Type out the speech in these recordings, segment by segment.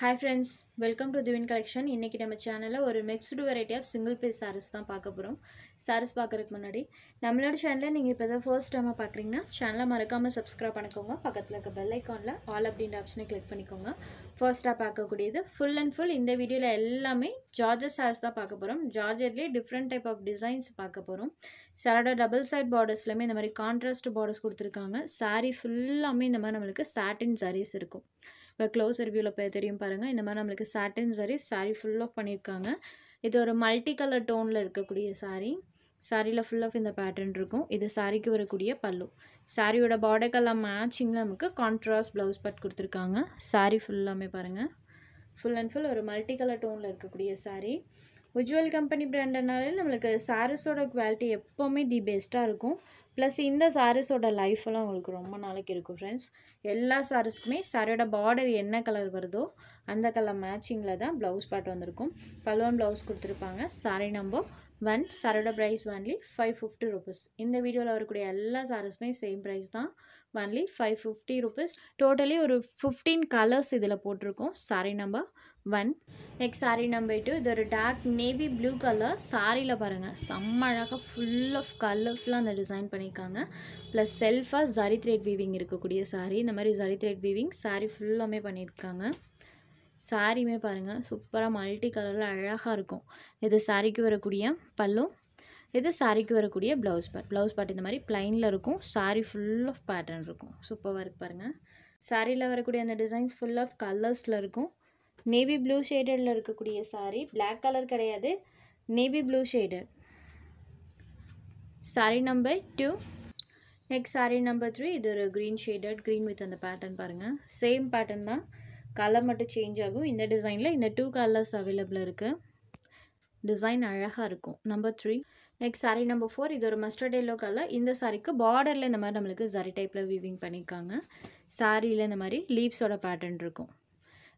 Hi friends welcome to திவின் collection இன்றைக்கி நம்ம சேனலில் ஒரு mixed variety of single piece sarees தான் பார்க்க போகிறோம் சாரீஸ் பார்க்குறதுக்கு முன்னாடி நம்மளோட சேனலில் நீங்கள் இப்போ தான் ஃபர்ஸ்ட் டைமாக பார்க்குறீங்கன்னா சேனலை மறக்காமல் சப்ஸ்கிரைப் பண்ணிக்கோங்க பக்கத்தில் இருக்க பெல் ஐக்கானில் ஆல் அப்படின்ற ஆப்ஷனை கிளிக் பண்ணிக்கோங்க ஃபர்ஸ்ட்டாக பார்க்கக்கூடியது ஃபுல் அண்ட் ஃபுல் இந்த வீடியோவில் எல்லாமே ஜார்ஜர் சாரீஸ் தான் பார்க்க போகிறோம் ஜார்ஜர்லேயே டிஃப்ரெண்ட் டைப் ஆஃப் டிசைன்ஸ் பார்க்க போகிறோம் சாரோட டபுள் சைட் பார்டர்ஸ்லையுமே இந்த மாதிரி கான்ட்ராஸ்ட் பார்டர்ஸ் கொடுத்துருக்காங்க சாரீ ஃபுல்லாமே இந்த மாதிரி நம்மளுக்கு சாட்டின் சாரீஸ் இருக்கும் இப்போ க்ளோஸ் ரிவ்யூவில் போய் தெரியும் பாருங்கள் இந்த மாதிரி நம்மளுக்கு சாட்டன் சாரீ சாரீ ஃபுல்லாக பண்ணியிருக்காங்க இது ஒரு மல்டி கலர் டோனில் இருக்கக்கூடிய சாரீ சாரியில் ஃபுல் ஆஃப் இந்த பேட்டர்ன் இருக்கும் இது சாரிக்கு வரக்கூடிய பல்லு சாரியோட பார்டர்க்கெல்லாம் மேட்சிங்கில் நமக்கு கான்ட்ராஸ்ட் ப்ளவுஸ் பட் கொடுத்துருக்காங்க சாரீ ஃபுல்லாமே பாருங்கள் ஃபுல் அண்ட் ஃபுல் ஒரு மல்டி கலர் டோனில் இருக்கக்கூடிய சாரீ உஜ்வல் கம்பெனி ப்ராண்டனாலே நம்மளுக்கு சாரீஸோட குவாலிட்டி எப்போவுமே தி பெஸ்ட்டாக இருக்கும் ப்ளஸ் இந்த சாரீஸோட லைஃப்பெல்லாம் உங்களுக்கு ரொம்ப நாளைக்கு இருக்கும் ஃப்ரெண்ட்ஸ் எல்லா சாரீஸ்க்குமே சாரியோட பார்டர் என்ன கலர் வருதோ அந்த கலர் மேட்சிங்கில் தான் ப்ளவுஸ் பாட்டு வந்திருக்கும் பல்வன் ப்ளவுஸ் கொடுத்துருப்பாங்க சாரீ நம்பர் ஒன் சாரோட price only five fifty rupees இந்த வீடியோவில் வரக்கூடிய எல்லா சாரீஸுமே சேம் ப்ரைஸ் தான் only five fifty rupees totally ஒரு ஃபிஃப்டீன் கலர்ஸ் இதில் போட்டிருக்கோம் saree number one next saree number two இது ஒரு டார்க் நேவி ப்ளூ கலர் சாரியில் பாருங்கள் செம்ம அழகாக ஃபுல் ஆஃப் கலர்ஃபுல்லாக அந்த டிசைன் பண்ணியிருக்காங்க ப்ளஸ் செல்ஃபாக ஜரி த்ரெட் வீவிங் இருக்கக்கூடிய சாரீ இந்த மாதிரி ஜரி த்ரேட் வீவிங் சாரீ ஃபுல்லாமே பண்ணியிருக்காங்க சாரியுமே பாருங்கள் சூப்பராக மல்டி கலரில் அழகாக இருக்கும் இது சாரிக்கு வரக்கூடிய பல்லும் இது சாரிக்கு வரக்கூடிய ப்ளவுஸ் பார்ட் ப்ளவுஸ் பார்ட் இந்த மாதிரி ப்ளைனில் இருக்கும் சாரி ஃபுல் ஆஃப் பேட்டர்ன் இருக்கும் சூப்பராக இருக்கு பாருங்கள் சாரியில் வரக்கூடிய அந்த டிசைன்ஸ் ஃபுல் ஆஃப் கலர்ஸில் இருக்கும் நேவி ப்ளூ ஷேடடில் இருக்கக்கூடிய சாரீ பிளாக் கலர் கிடையாது navy blue shaded saree number two next saree number three இது ஒரு க்ரீன் ஷேடட் க்ரீன் வித் அந்த பேட்டர்ன் பாருங்கள் சேம் பேட்டர்ன் தான் கலர் மட்டும் சேஞ்ச் ஆகும் இந்த டிசைனில் இந்த டூ கலர்ஸ் அவைலபிள் இருக்குது டிசைன் அழகாக இருக்கும் number three next saree number four இது ஒரு மஸ்டர்ட் எல்லோ கலர் இந்த சாரீக்கு பார்டரில் இந்த மாதிரி நம்மளுக்கு சரி டைப்பில் வீவிங் பண்ணியிருக்காங்க சாரியில் இந்த மாதிரி லீவ்ஸோட பேட்டர்ன் இருக்கும்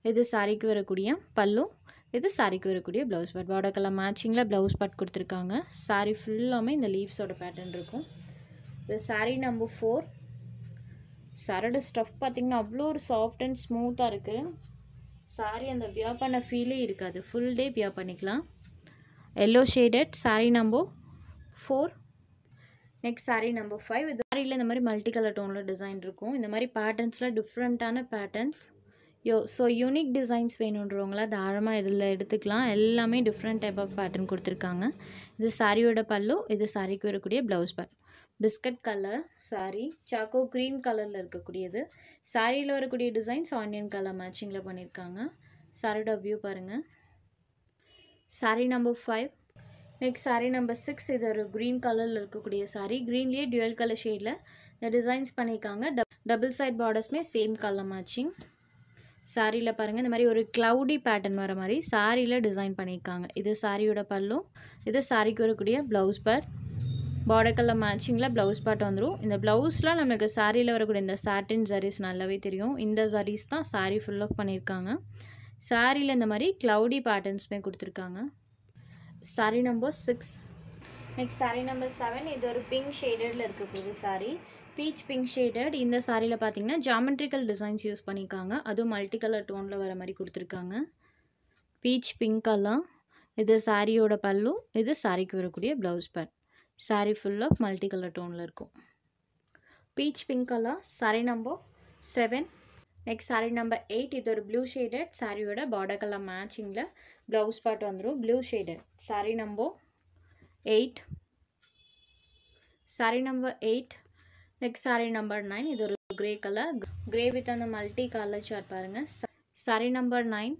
இது சாரிக்கு வரக்கூடிய பல்லும் இது சாரிக்கு வரக்கூடிய ப்ளவுஸ் பட் பார்டர் கலர் மேட்சிங்கில் ப்ளவுஸ் பட் கொடுத்துருக்காங்க சாரி ஃபுல்லாமே இந்த லீவ்ஸோட பேட்டர்ன் இருக்கும் இது சாரி நம்பர் ஃபோர் சாரோட ஸ்டஃப் பார்த்திங்கன்னா அவ்வளோ ஒரு சாஃப்ட் அண்ட் ஸ்மூத்தாக இருக்குது சாரி அந்த வியா பண்ண ஃபீலே இருக்காது ஃபுல் டே வியா பண்ணிக்கலாம் yellow shaded saree number four next saree number five இது சாரியில் இந்த மாதிரி மல்டி கலர் டோனில் டிசைன் இருக்கும் இந்த மாதிரி பேட்டர்ன்ஸில் டிஃப்ரெண்ட்டான பேட்டர்ன்ஸ் யோ ஸோ யூனிக் டிசைன்ஸ் வேணுன்றவங்கள தாராளமாக இதில் எடுத்துக்கலாம் எல்லாமே டிஃப்ரெண்ட் டைப் ஆஃப் பேட்டர்ன் கொடுத்துருக்காங்க இது சாரியோட பல்லு இது சாரிக்கு வரக்கூடிய blouse bit biscuit colour saree choco cream கலரில் இருக்கக்கூடியது சாரியில் வரக்கூடிய டிசைன்ஸ் ஆனியன் கலர் மேட்சிங்கில் பண்ணியிருக்காங்க சாரியோட வியூ பாருங்கள் saree number five next saree number six இது ஒரு க்ரீன் கலரில் இருக்கக்கூடிய சாரி க்ரீன்லேயே டுவெல் கலர் ஷேடில் இந்த டிசைன்ஸ் பண்ணியிருக்காங்க டபுள் சைட் பார்டர்ஸ்மே சேம் கலர் மேட்சிங் சாரியில் பாருங்கள் இந்த மாதிரி ஒரு க்ளவுடி பேட்டர்ன் வர மாதிரி சாரியில் டிசைன் பண்ணியிருக்காங்க இது சாரியோட பல்லும் இது சாரிக்கு வரக்கூடிய ப்ளவுஸ் பார்ட் பாடக்கல்ல கலர் மேட்சிங்கில் ப்ளவுஸ் பார்ட் வந்துடும் இந்த ப்ளவுஸ்லாம் நம்மளுக்கு சாரியில் வரக்கூடிய இந்த சாட்டின் ஜரீஸ் நல்லாவே தெரியும் இந்த ஜரீஸ் தான் சாரி ஃபுல் அப் பண்ணியிருக்காங்க சாரியில் இந்த மாதிரி க்ளவுடி பேட்டர்ன்ஸுமே கொடுத்துருக்காங்க saree number six next saree number seven இது ஒரு பிங்க் ஷேடடில் இருக்கக்கூடிய சாரீ பீச் பிங்க் ஷேடட் இந்த சாரியில் பார்த்தீங்கன்னா ஜாமெட்ரிக்கல் டிசைன்ஸ் யூஸ் பண்ணியிருக்காங்க அதுவும் மல்டி கலர் டோனில் வர மாதிரி கொடுத்துருக்காங்க பீச் பிங்க் இது சாரியோட பல்லும் இது சாரிக்கு வரக்கூடிய ப்ளவுஸ் பேட் சாரி ஃபுல்லாக மல்டி கலர் டோனில் இருக்கும் peach pink saree number seven next saree number eight இது ஒரு ப்ளூ ஷேடட் சாரியோட பார்டர் கலர் மேட்சிங்கில் ப்ளவுஸ் பேட் வந்துடும் blue shaded saree number eight saree number eight next saree number nine இது ஒரு கிரே கலர் கிரே வித் அந்த மல்டி கலர் சார்ட் பாருங்கள் saree number nine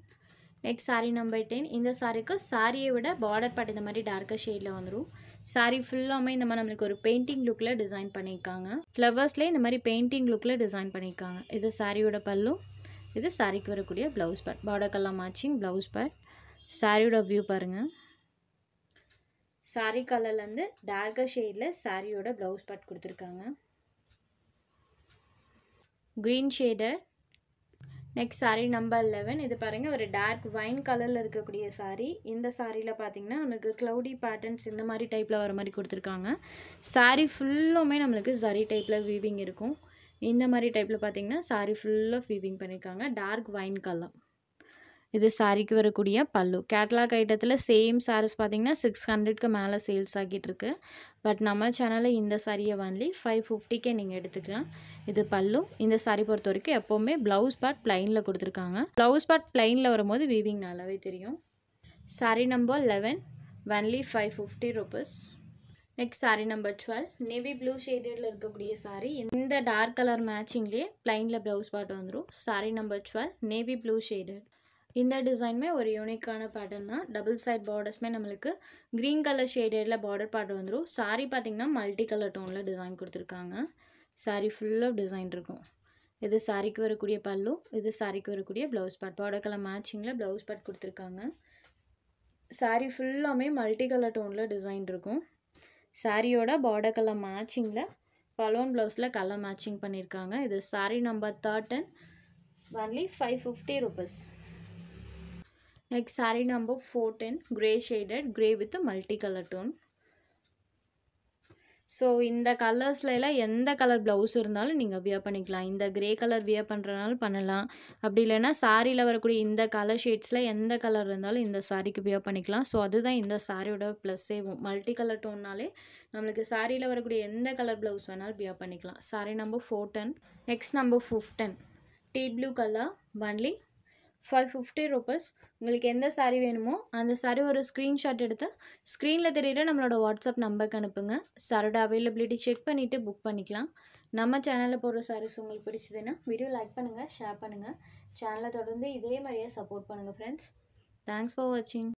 next saree number ten இந்த சாரீக்கு சாரியை விட பார்டர் பாட்டு இந்த மாதிரி டார்க்காக ஷேடில் வந்துடும் சாரீ ஃபுல்லாமே இந்த மாதிரி நம்மளுக்கு ஒரு பெயிண்டிங் லுக்கில் டிசைன் பண்ணியிருக்காங்க ஃப்ளவர்ஸ்லேயே இந்த மாதிரி பெயிண்டிங் லுக்கில் டிசைன் பண்ணியிருக்காங்க இது சாரியோட பல்லும் இது சாரிக்கு வரக்கூடிய blouse bit border colour matching blouse bit சாரியோட வியூ பாருங்கள் சாரீ கலர்லேருந்து டார்க்காக ஷேடில் சாரியோட ப்ளவுஸ் பேட் கொடுத்துருக்காங்க க்ரீன் ஷேடர் நெக்ஸ்ட் சாரீ நம்பர் லெவன் இது பாருங்கள் ஒரு டார்க் வைன் கலரில் இருக்கக்கூடிய சாரீ இந்த சாரியில் பார்த்தீங்கன்னா நம்மளுக்கு க்ளவுடி பேட்டர்ன்ஸ் இந்த மாதிரி டைப்பில் வர மாதிரி கொடுத்துருக்காங்க சாரீ ஃபுல்லுமே நம்மளுக்கு சரி டைப்பில் வீவிங் இருக்கும் இந்த மாதிரி டைப்பில் பார்த்தீங்கன்னா சாரீ ஃபுல்லாக வீவிங் பண்ணியிருக்காங்க டார்க் வைன் கலர் இது சாரிக்கு வரக்கூடிய பல்லு கேட்லாக் ஐட்டத்தில் சேம் சாரீஸ் பார்த்தீங்கன்னா சிக்ஸ் ஹண்ட்ரட்க்கு மேலே சேல்ஸ் ஆகிட்டுருக்கு பட் நம்ம சேனலில் இந்த சாரியை ஒன்லி ஃபைவ் ஃபிஃப்டிக்கே நீங்கள் எடுத்துக்கலாம் இது பல்லு இந்த சாரி பொறுத்த வரைக்கும் எப்போவுமே ப்ளவுஸ் பாட் ப்ளைனில் கொடுத்துருக்காங்க ப்ளவுஸ் பாட் ப்ளைனில் வரும்போது வீவிங் நல்லாவே தெரியும் saree number eleven only five fifty rupees next saree number twelve navy blue ஷேடில் இருக்கக்கூடிய சாரீ இந்த டார்க் கலர் மேட்சிங்லேயே ப்ளைனில் ப்ளவுஸ் பாட் வந்துடும் saree number twelve navy blue shaded இந்த டிசைனுமே ஒரு யூனிக்கான பேட்டர்ன் தான் டபுள் சைட் பார்டர்ஸ்மே நம்மளுக்கு க்ரீன் கலர் ஷேடில் பார்டர் பாட்டு வந்துடும் சாரீ பார்த்திங்கன்னா மல்டி கலர் டோனில் டிசைன் கொடுத்துருக்காங்க சாரீ ஃபுல்லாக டிசைன் இருக்கும் இது சாரீக்கு வரக்கூடிய பல்லு இது சாரீக்கு வரக்கூடிய ப்ளவுஸ் பாட் பார்டர் கலர் மேட்சிங்கில் ப்ளவுஸ் பாட் கொடுத்துருக்காங்க சாரீ ஃபுல்லாமே மல்டி கலர் டோனில் டிசைன் இருக்கும் சாரியோட பார்டர் கலர் மேட்சிங்கில் பலோன் ப்ளவுஸில் கலர் மேட்சிங் பண்ணியிருக்காங்க இது saree number third and only five fifty rupees Next saree number 14, grey shaded grey with multi colour tone. So இந்த கலர்ஸில் எல்லாம் எந்த கலர் ப்ளவுஸ் இருந்தாலும் நீங்கள் வியர் பண்ணிக்கலாம் இந்த க்ரே கலர் வியர் பண்ணுறனாலும் பண்ணலாம் அப்படி இல்லைன்னா சாரியில் வரக்கூடிய இந்த கலர் ஷேட்ஸில் எந்த கலர் இருந்தாலும் இந்த சாரிக்கு வியர் பண்ணிக்கலாம் ஸோ அதுதான் இந்த சாரியோட ப்ளஸ்ஸே மல்டி கலர் டோன்னாலே நம்மளுக்கு சாரியில் வரக்கூடிய எந்த கலர் ப்ளவுஸ் வேணாலும் வியர் பண்ணிக்கலாம் saree number fourteen next number fifteen டீ blue colour only five fifty rupees உங்களுக்கு எந்த சாரீ வேணுமோ அந்த சாரீ ஒரு ஸ்க்ரீன்ஷாட் எடுத்து ஸ்க்ரீனில் தெரியிற நம்மளோட வாட்ஸ்அப் நம்பருக்கு அனுப்புங்க சாரோட அவைலபிலிட்டி செக் பண்ணிவிட்டு புக் பண்ணிக்கலாம் நம்ம சேனலில் போடுற சாரீஸ் உங்களுக்கு பிடிச்சதுன்னா வீடியோ லைக் பண்ணுங்கள் ஷேர் பண்ணுங்கள் சேனலை தொடர்ந்து இதே மாதிரியே சப்போர்ட் பண்ணுங்கள் ஃப்ரெண்ட்ஸ் தேங்க்ஸ் ஃபார் வாட்சிங்